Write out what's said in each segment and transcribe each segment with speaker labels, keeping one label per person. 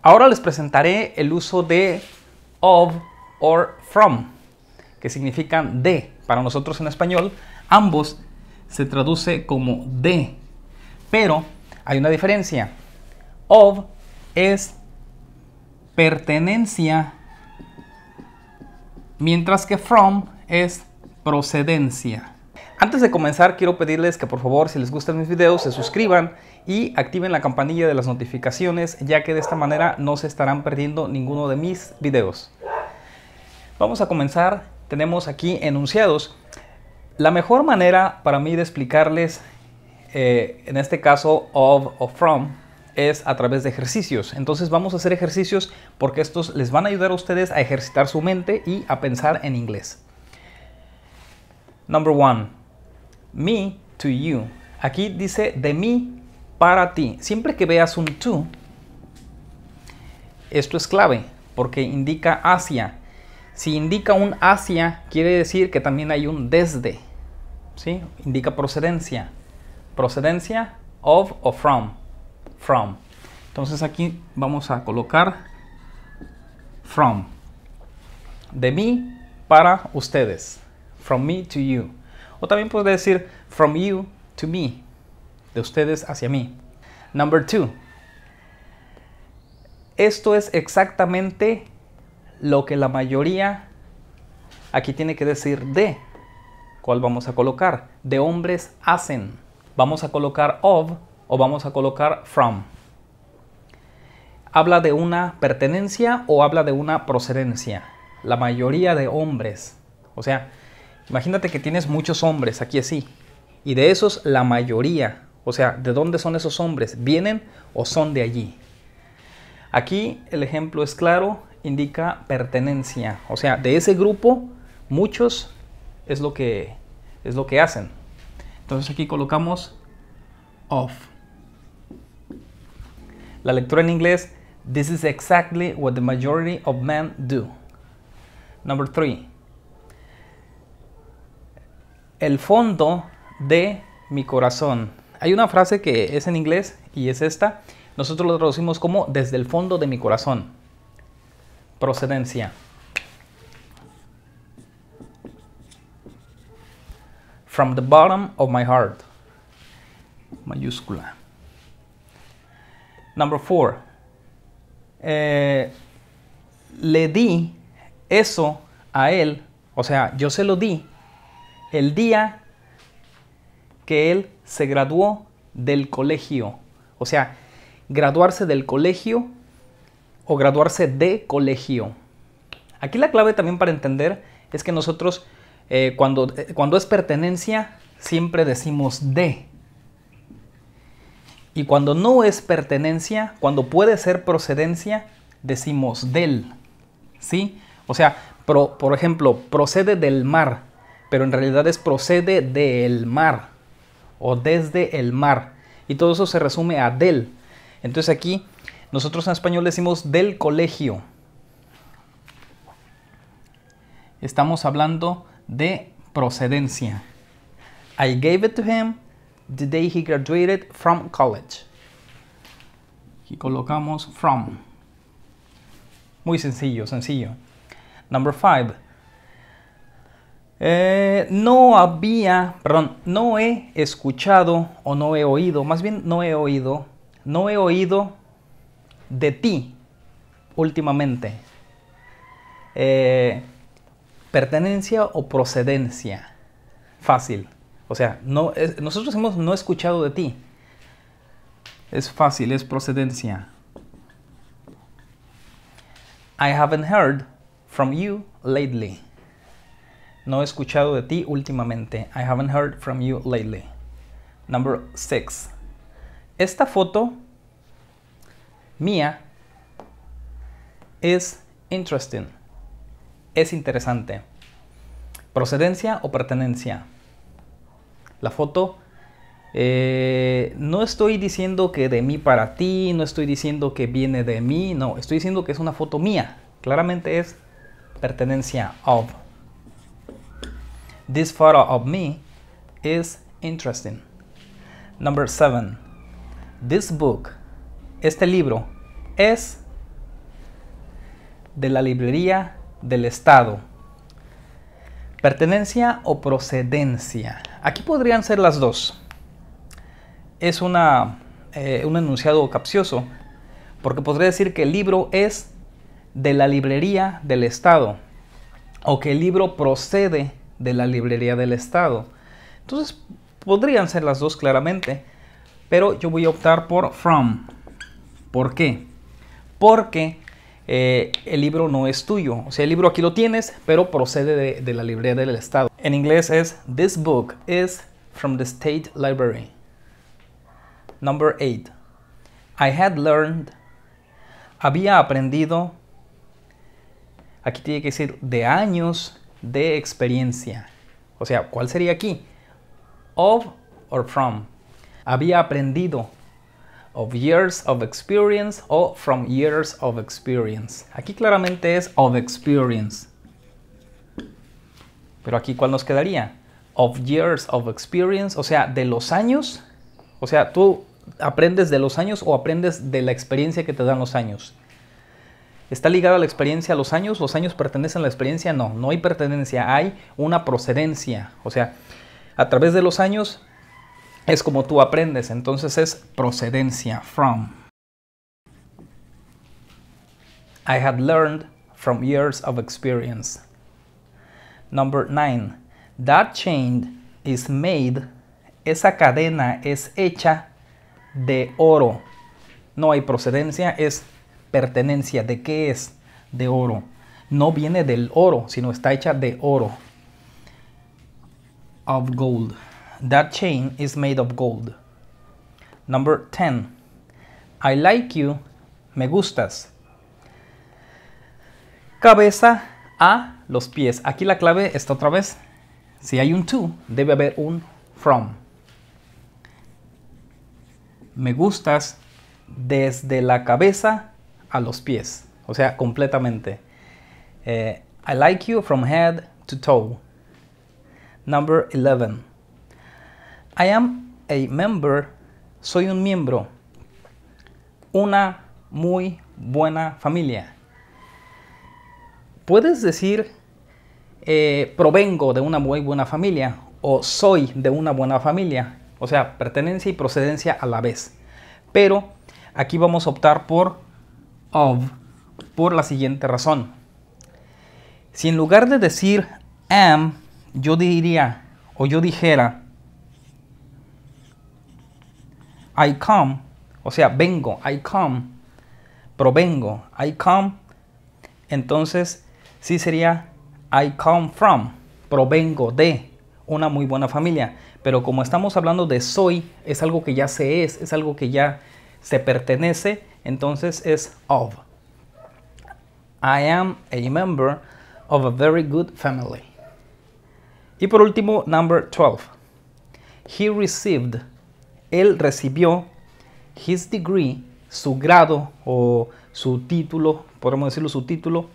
Speaker 1: Ahora les presentaré el uso de of or from, que significan de. Para nosotros en español, ambos se traduce como de. Pero hay una diferencia. Of es pertenencia, mientras que from es procedencia. Antes de comenzar, quiero pedirles que por favor, si les gustan mis videos, se suscriban y activen la campanilla de las notificaciones, ya que de esta manera no se estarán perdiendo ninguno de mis videos. Vamos a comenzar. Tenemos aquí enunciados. La mejor manera para mí de explicarles, eh, en este caso, of o from, es a través de ejercicios. Entonces vamos a hacer ejercicios porque estos les van a ayudar a ustedes a ejercitar su mente y a pensar en inglés. Number one me to you. Aquí dice de mí para ti. Siempre que veas un to, esto es clave porque indica hacia. Si indica un hacia, quiere decir que también hay un desde. ¿sí? Indica procedencia. Procedencia of o from. From. Entonces aquí vamos a colocar from. De mí para ustedes. From me to you. O también puede decir from you to me, de ustedes hacia mí. Number two. Esto es exactamente lo que la mayoría aquí tiene que decir de. ¿Cuál vamos a colocar? De hombres hacen. Vamos a colocar of o vamos a colocar from. Habla de una pertenencia o habla de una procedencia. La mayoría de hombres. O sea, Imagínate que tienes muchos hombres aquí así, y de esos la mayoría, o sea, ¿de dónde son esos hombres? ¿Vienen o son de allí? Aquí el ejemplo es claro, indica pertenencia, o sea, de ese grupo muchos es lo que es lo que hacen. Entonces aquí colocamos of. La lectura en inglés, this is exactly what the majority of men do. Number three, el fondo de mi corazón. Hay una frase que es en inglés y es esta. Nosotros lo traducimos como desde el fondo de mi corazón. Procedencia. From the bottom of my heart. Mayúscula. Number four. Eh, le di eso a él. O sea, yo se lo di el día que él se graduó del colegio. O sea, graduarse del colegio o graduarse de colegio. Aquí la clave también para entender es que nosotros eh, cuando, eh, cuando es pertenencia siempre decimos de. Y cuando no es pertenencia, cuando puede ser procedencia, decimos del. ¿Sí? O sea, por ejemplo, procede del mar pero en realidad es procede del mar o desde el mar. Y todo eso se resume a del. Entonces aquí nosotros en español decimos del colegio. Estamos hablando de procedencia. I gave it to him the day he graduated from college. Y colocamos from. Muy sencillo, sencillo. Number five. Eh, no había, perdón, no he escuchado o no he oído, más bien no he oído, no he oído de ti últimamente. Eh, pertenencia o procedencia. Fácil. O sea, no, nosotros hemos no escuchado de ti. Es fácil, es procedencia. I haven't heard from you lately. No he escuchado de ti últimamente. I haven't heard from you lately. Number 6. Esta foto mía es interesting. Es interesante. Procedencia o pertenencia. La foto eh, no estoy diciendo que de mí para ti, no estoy diciendo que viene de mí, no, estoy diciendo que es una foto mía. Claramente es pertenencia of this photo of me is interesting. Number seven, this book, este libro es de la librería del Estado. Pertenencia o procedencia. Aquí podrían ser las dos. Es una, eh, un enunciado capcioso, porque podría decir que el libro es de la librería del Estado, o que el libro procede de la librería del Estado. Entonces, podrían ser las dos claramente, pero yo voy a optar por From. ¿Por qué? Porque eh, el libro no es tuyo. O sea, el libro aquí lo tienes, pero procede de, de la librería del Estado. En inglés es This book is from the State Library. Number 8. I had learned. Había aprendido. Aquí tiene que decir de años de experiencia. O sea, ¿cuál sería aquí? Of or from. Había aprendido. Of years of experience o from years of experience. Aquí claramente es of experience. Pero aquí, ¿cuál nos quedaría? Of years of experience, o sea, de los años. O sea, tú aprendes de los años o aprendes de la experiencia que te dan los años. ¿Está ligado a la experiencia a los años? ¿Los años pertenecen a la experiencia? No, no hay pertenencia, hay una procedencia. O sea, a través de los años es como tú aprendes, entonces es procedencia, from. I had learned from years of experience. Number 9. That chain is made. Esa cadena es hecha de oro. No hay procedencia, es pertenencia, de qué es, de oro. No viene del oro, sino está hecha de oro. Of gold. That chain is made of gold. Number 10. I like you. Me gustas. Cabeza a los pies. Aquí la clave está otra vez. Si hay un to, debe haber un from. Me gustas desde la cabeza a los pies, o sea, completamente. Eh, I like you from head to toe. Number 11. I am a member. Soy un miembro. Una muy buena familia. Puedes decir eh, provengo de una muy buena familia o soy de una buena familia. O sea, pertenencia y procedencia a la vez. Pero aquí vamos a optar por of por la siguiente razón. Si en lugar de decir am, yo diría o yo dijera I come, o sea, vengo, I come, provengo, I come, entonces sí sería I come from, provengo de una muy buena familia. Pero como estamos hablando de soy, es algo que ya se es, es algo que ya se pertenece, entonces es of. I am a member of a very good family. Y por último, number 12. He received. Él recibió his degree, su grado o su título, podemos decirlo su título,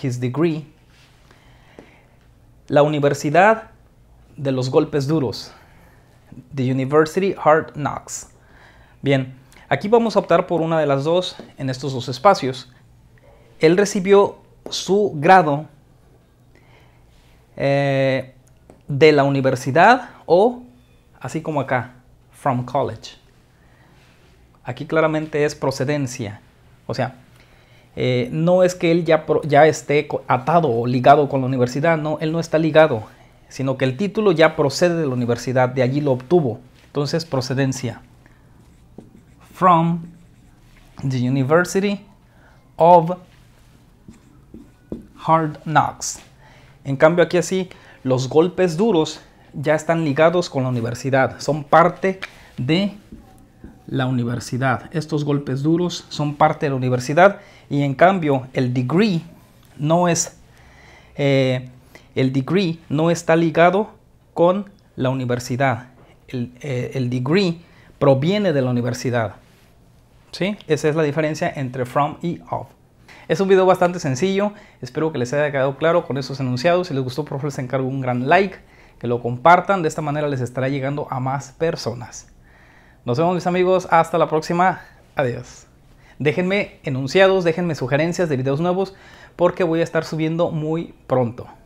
Speaker 1: his degree, la universidad de los golpes duros, the University Hard Knocks. Bien, Aquí vamos a optar por una de las dos en estos dos espacios. Él recibió su grado eh, de la universidad o, así como acá, from college. Aquí claramente es procedencia. O sea, eh, no es que él ya, ya esté atado o ligado con la universidad, no, él no está ligado, sino que el título ya procede de la universidad, de allí lo obtuvo. Entonces, procedencia from the University of Hard Knocks. En cambio aquí así, los golpes duros ya están ligados con la universidad, son parte de la universidad. Estos golpes duros son parte de la universidad y en cambio el degree no es eh, el degree no está ligado con la universidad. el eh, degree proviene de la universidad. ¿sí? Esa es la diferencia entre from y of. Es un video bastante sencillo, espero que les haya quedado claro con esos enunciados. Si les gustó, por favor, les encargo un gran like, que lo compartan, de esta manera les estará llegando a más personas. Nos vemos mis amigos, hasta la próxima, adiós. Déjenme enunciados, déjenme sugerencias de videos nuevos, porque voy a estar subiendo muy pronto.